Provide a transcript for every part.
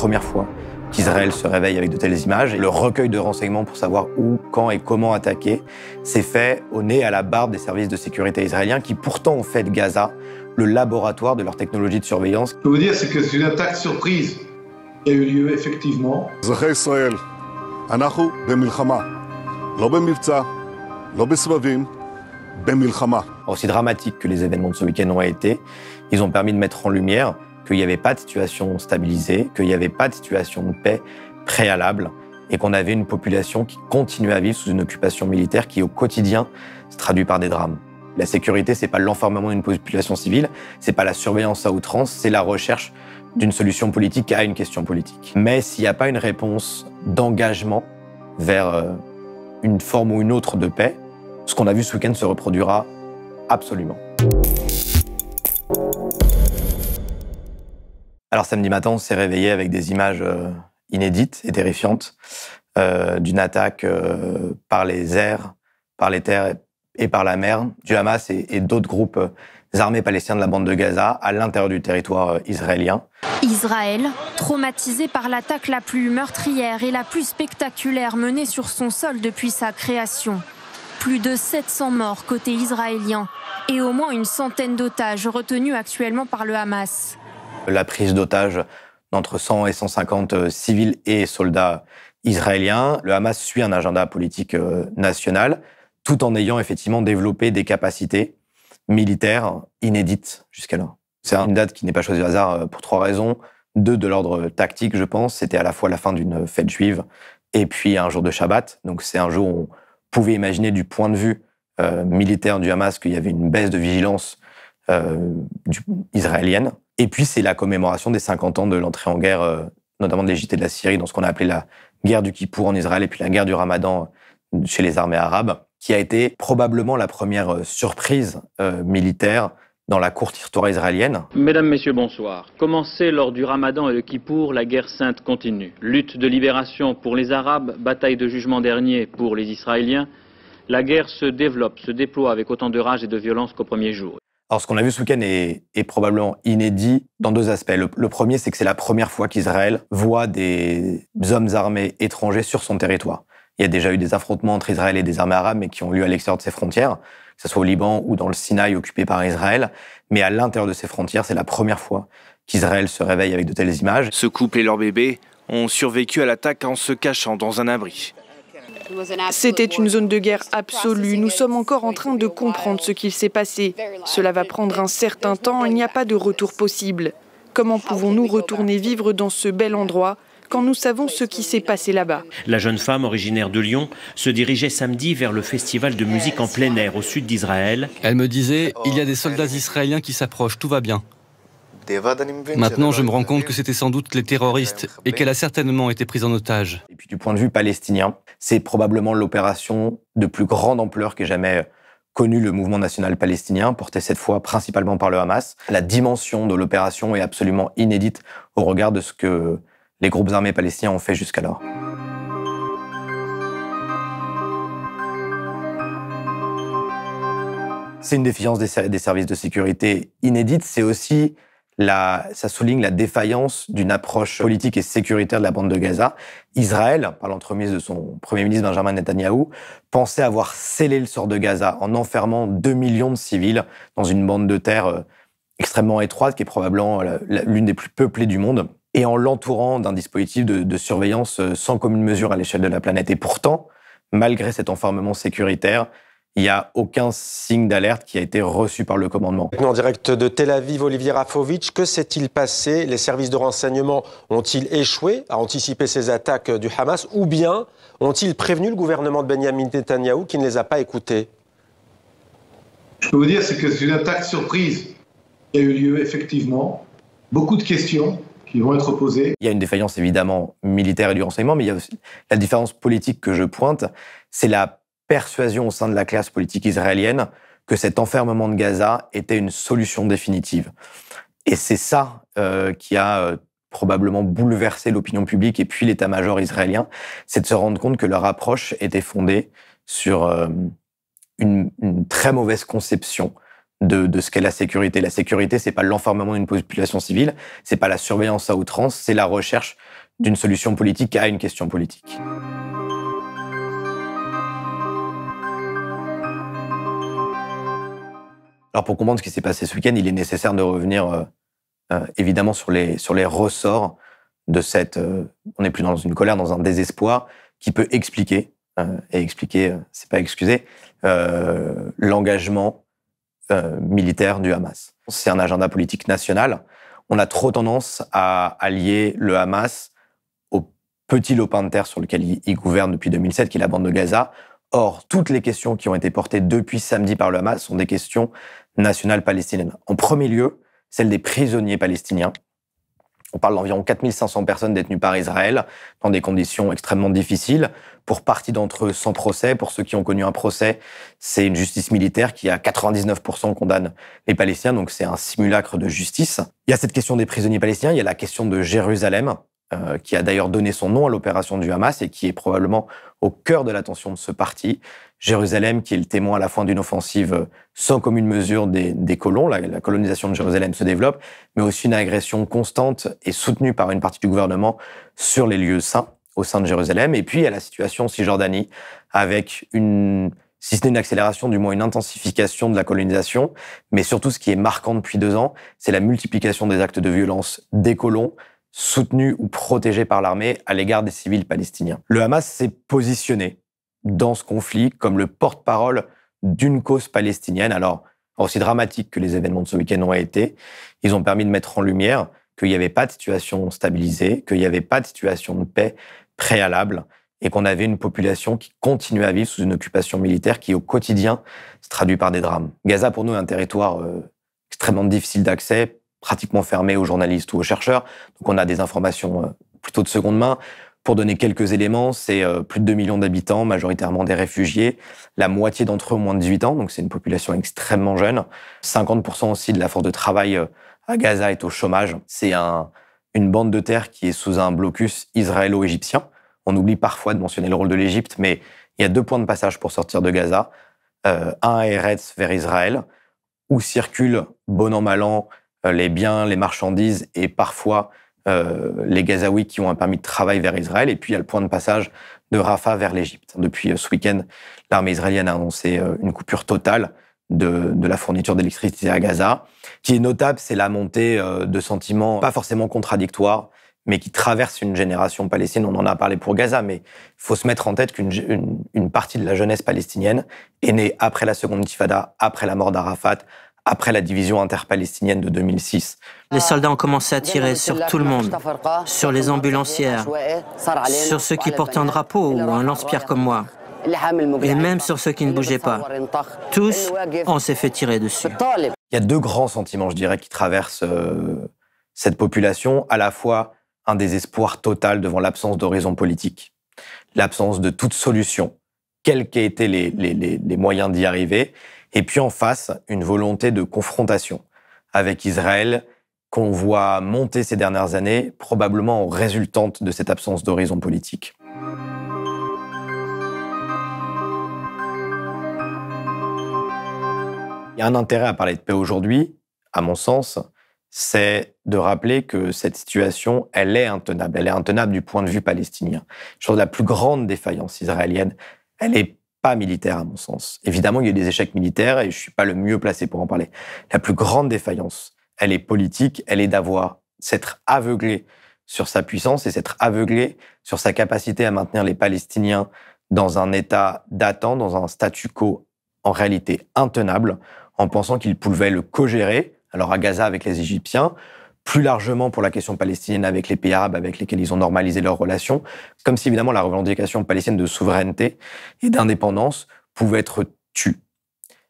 première fois qu'Israël se réveille avec de telles images. Et le recueil de renseignements pour savoir où, quand et comment attaquer s'est fait au nez à la barbe des services de sécurité israéliens qui pourtant ont fait de Gaza le laboratoire de leur technologie de surveillance. Je peux vous dire, c'est que c'est une attaque surprise qui a eu lieu effectivement. Israël, aussi dramatiques que les événements de ce week-end ont été, ils ont permis de mettre en lumière qu'il n'y avait pas de situation stabilisée, qu'il n'y avait pas de situation de paix préalable et qu'on avait une population qui continuait à vivre sous une occupation militaire qui, au quotidien, se traduit par des drames. La sécurité, c'est pas l'enfermement d'une population civile, c'est pas la surveillance à outrance, c'est la recherche d'une solution politique à une question politique. Mais s'il n'y a pas une réponse d'engagement vers euh, une forme ou une autre de paix, ce qu'on a vu ce week-end se reproduira absolument. Alors samedi matin, on s'est réveillé avec des images euh, inédites et terrifiantes euh, d'une attaque euh, par les airs, par les terres et par la mer du Hamas et d'autres groupes armés palestiniens de la bande de Gaza à l'intérieur du territoire israélien. Israël, traumatisé par l'attaque la plus meurtrière et la plus spectaculaire menée sur son sol depuis sa création. Plus de 700 morts côté israélien et au moins une centaine d'otages retenus actuellement par le Hamas la prise d'otages d'entre 100 et 150 euh, civils et soldats israéliens. Le Hamas suit un agenda politique euh, national, tout en ayant effectivement développé des capacités militaires inédites jusqu'alors. C'est une date qui n'est pas choisie au hasard euh, pour trois raisons. Deux, de l'ordre tactique, je pense. C'était à la fois la fin d'une fête juive et puis un jour de Shabbat. Donc c'est un jour où on pouvait imaginer du point de vue militaire du Hamas qu'il y avait une baisse de vigilance israélienne et puis, c'est la commémoration des 50 ans de l'entrée en guerre, euh, notamment de et de la Syrie, dans ce qu'on a appelé la guerre du Kippour en Israël et puis la guerre du Ramadan euh, chez les armées arabes, qui a été probablement la première euh, surprise militaire dans la courte histoire israélienne. Mesdames, Messieurs, bonsoir. Commencée lors du Ramadan et le Kippour, la guerre sainte continue. Lutte de libération pour les Arabes, bataille de jugement dernier pour les Israéliens. La guerre se développe, se déploie avec autant de rage et de violence qu'au premier jour. Alors, ce qu'on a vu ce week-end est, probablement inédit dans deux aspects. Le, premier, c'est que c'est la première fois qu'Israël voit des hommes armés étrangers sur son territoire. Il y a déjà eu des affrontements entre Israël et des armées arabes, mais qui ont lieu à l'extérieur de ses frontières, que ce soit au Liban ou dans le Sinaï occupé par Israël. Mais à l'intérieur de ses frontières, c'est la première fois qu'Israël se réveille avec de telles images. Ce couple et leur bébé ont survécu à l'attaque en se cachant dans un abri. C'était une zone de guerre absolue. Nous sommes encore en train de comprendre ce qu'il s'est passé. Cela va prendre un certain temps, il n'y a pas de retour possible. Comment pouvons-nous retourner vivre dans ce bel endroit quand nous savons ce qui s'est passé là-bas. La jeune femme, originaire de Lyon, se dirigeait samedi vers le festival de musique en plein air au sud d'Israël. Elle me disait, il y a des soldats israéliens qui s'approchent, tout va bien. Maintenant, je me rends compte que c'était sans doute les terroristes et qu'elle a certainement été prise en otage. Et puis du point de vue palestinien, c'est probablement l'opération de plus grande ampleur que jamais euh, connue le mouvement national palestinien, portée cette fois principalement par le Hamas. La dimension de l'opération est absolument inédite au regard de ce que les groupes armés palestiniens ont fait jusqu'alors. C'est une défiance des, services de sécurité inédite. C'est aussi ça souligne la défaillance d'une approche politique et sécuritaire de la bande de Gaza. Israël, par l'entremise de son Premier ministre Benjamin Netanyahu, pensait avoir scellé le sort de Gaza en enfermant 2 millions de civils dans une bande de terre euh, extrêmement étroite qui est probablement euh, l'une des plus peuplées du monde et en l'entourant d'un dispositif de, surveillance euh, sans commune mesure à l'échelle de la planète. Et pourtant, malgré cet enfermement sécuritaire, il n'y a aucun signe d'alerte qui a été reçu par le commandement. En direct de Tel Aviv, Olivier Rafovitch, que s'est-il passé Les services de renseignement ont-ils échoué à anticiper ces attaques du Hamas ou bien ont-ils prévenu le gouvernement de Benjamin Netanyahu qui ne les a pas écoutés Je peux vous dire, c'est que c'est une attaque surprise qui a eu lieu effectivement. Beaucoup de questions, qui vont être posées. Il y a une défaillance évidemment militaire et du renseignement, mais il y a aussi la différence politique que je pointe, c'est la persuasion au sein de la classe politique israélienne que cet enfermement de Gaza était une solution définitive. Et c'est ça euh, qui a euh, probablement bouleversé l'opinion publique et puis l'état-major israélien, c'est de se rendre compte que leur approche était fondée sur euh, une, très mauvaise conception de, ce qu'est la sécurité. La sécurité, c'est pas l'enfermement d'une population civile, c'est pas la surveillance à outrance, c'est la recherche d'une solution politique à une question politique. Alors pour comprendre ce qui s'est passé ce week-end, il est nécessaire de revenir euh, euh, évidemment sur les, ressorts de cette... Euh, on n'est plus dans une colère, dans un désespoir qui peut expliquer, et expliquer, c'est pas excuser, l'engagement militaire du Hamas. C'est un agenda politique national. On a trop tendance à allier le Hamas au petit lopin de terre sur lequel il gouverne depuis 2007, qui est la bande de Gaza, Or, toutes les questions qui ont été portées depuis samedi par le Hamas sont des questions nationale palestinienne. En premier lieu, celle des prisonniers palestiniens. On parle d'environ 4500 personnes détenues par Israël dans des conditions extrêmement difficiles. Pour partie d'entre eux, sans procès. Pour ceux qui ont connu un procès, c'est une justice militaire qui, à 99%, condamne les Palestiniens. Donc, c'est un simulacre de justice. Il y a cette question des prisonniers palestiniens. Il y a la question de Jérusalem, euh, qui a d'ailleurs donné son nom à l'opération du Hamas et qui est probablement au cœur de l'attention de ce parti. Jérusalem, qui est le témoin à la fois d'une offensive sans commune mesure des, des colons, la, colonisation de Jérusalem se développe, mais aussi une agression constante et soutenue par une partie du gouvernement sur les lieux saints au sein de Jérusalem. Et puis à la situation Cisjordanie, avec une, si ce n'est une accélération, du moins une intensification de la colonisation, mais surtout ce qui est marquant depuis deux ans, c'est la multiplication des actes de violence des colons soutenus ou protégés par l'armée à l'égard des civils palestiniens. Le Hamas s'est positionné dans ce conflit comme le porte-parole d'une cause palestinienne. Alors, aussi dramatique que les événements de ce week-end ont été, ils ont permis de mettre en lumière qu'il n'y avait pas de situation stabilisée, qu'il n'y avait pas de situation de paix préalable et qu'on avait une population qui continuait à vivre sous une occupation militaire qui, au quotidien, se traduit par des drames. Gaza, pour nous, est un territoire euh, extrêmement difficile d'accès, pratiquement fermé aux journalistes ou aux chercheurs. Donc, on a des informations euh, plutôt de seconde main. Pour donner quelques éléments, c'est euh, plus de 2 millions d'habitants, majoritairement des réfugiés, la moitié d'entre eux moins de 18 ans, donc c'est une population extrêmement jeune. 50% aussi de la force de travail euh, à Gaza est au chômage. C'est un, une bande de terre qui est sous un blocus israélo-égyptien. On oublie parfois de mentionner le rôle de l'Égypte, mais il y a deux points de passage pour sortir de Gaza. Euh, un à Eretz vers Israël, où circulent, bon an mal an, les biens, les marchandises et parfois euh, les Gazaouis qui ont un permis de travail vers Israël, et puis il y a le point de passage de Rafah vers l'Égypte. Depuis euh, ce week-end, l'armée israélienne a annoncé euh, une coupure totale de, la fourniture d'électricité à Gaza. Ce qui est notable, c'est la montée de sentiments pas forcément contradictoires, mais qui traversent une génération palestinienne. On en a parlé pour Gaza, mais il faut se mettre en tête qu'une partie de la jeunesse palestinienne est née après la seconde intifada, après la mort d'Arafat, après la division interpalestinienne de 2006. Les ah. soldats ont commencé à tirer sur tout le monde, sur les ambulancières, sur ceux qui portaient un drapeau ou un lance-pierre comme moi, et même sur ceux qui ne bougeaient pas. Tous, on s'est fait tirer dessus. Il y a deux grands sentiments, je dirais, qui traversent euh, cette population, à la fois un désespoir total devant l'absence d'horizon politique, l'absence de toute solution, quels qu'aient été les moyens d'y arriver, et puis en face, une volonté de confrontation avec Israël qu'on voit monter ces dernières années, probablement en résultante de cette absence d'horizon politique. Il y a un intérêt à parler de paix aujourd'hui, à mon sens, c'est de rappeler que cette situation, elle est intenable. Elle est intenable du point de vue palestinien. Je trouve la plus grande défaillance israélienne, elle est pas militaire, à mon sens. Évidemment, il y a des échecs militaires et je suis pas le mieux placé pour en parler. La plus grande défaillance, elle est politique, elle est d'avoir, s'être aveuglé sur sa puissance et s'être aveuglé sur sa capacité à maintenir les Palestiniens dans un état d'attente, dans un statu quo en réalité intenable, en pensant qu'ils pouvaient le co-gérer, alors à Gaza avec les Égyptiens, plus largement pour la question palestinienne avec les pays arabes avec lesquels ils ont normalisé leurs relations, comme si évidemment la revendication palestinienne de souveraineté et d'indépendance pouvait être tue.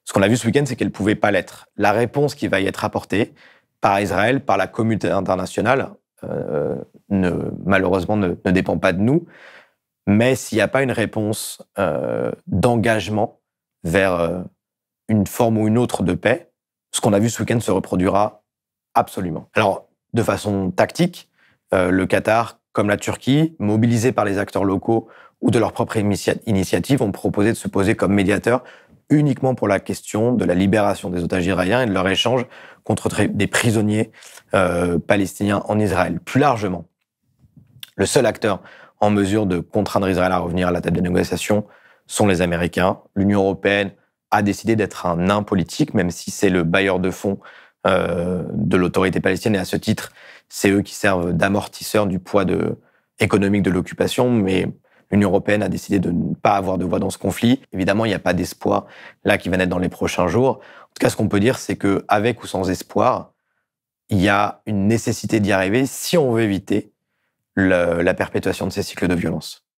Ce qu'on a vu ce week-end, c'est qu'elle ne pouvait pas l'être. La réponse qui va y être apportée par Israël, par la communauté internationale, euh, ne, malheureusement ne, dépend pas de nous. Mais s'il n'y a pas une réponse euh, d'engagement vers euh, une forme ou une autre de paix, ce qu'on a vu ce week-end se reproduira Absolument. Alors, de façon tactique, euh, le Qatar, comme la Turquie, mobilisés par les acteurs locaux ou de leur propre initiative, ont proposé de se poser comme médiateur uniquement pour la question de la libération des otages iraniens et de leur échange contre des prisonniers euh, palestiniens en Israël. Plus largement, le seul acteur en mesure de contraindre Israël à revenir à la table des négociations sont les Américains. L'Union européenne a décidé d'être un nain politique, même si c'est le bailleur de fonds euh, de l'autorité palestinienne. Et à ce titre, c'est eux qui servent d'amortisseur du poids économique de l'occupation, mais l'Union européenne a décidé de ne pas avoir de voix dans ce conflit. Évidemment, il n'y a pas d'espoir là qui va naître dans les prochains jours. En tout cas, ce qu'on peut dire, c'est que avec ou sans espoir, il y a une nécessité d'y arriver si on veut éviter la perpétuation de ces cycles de violence.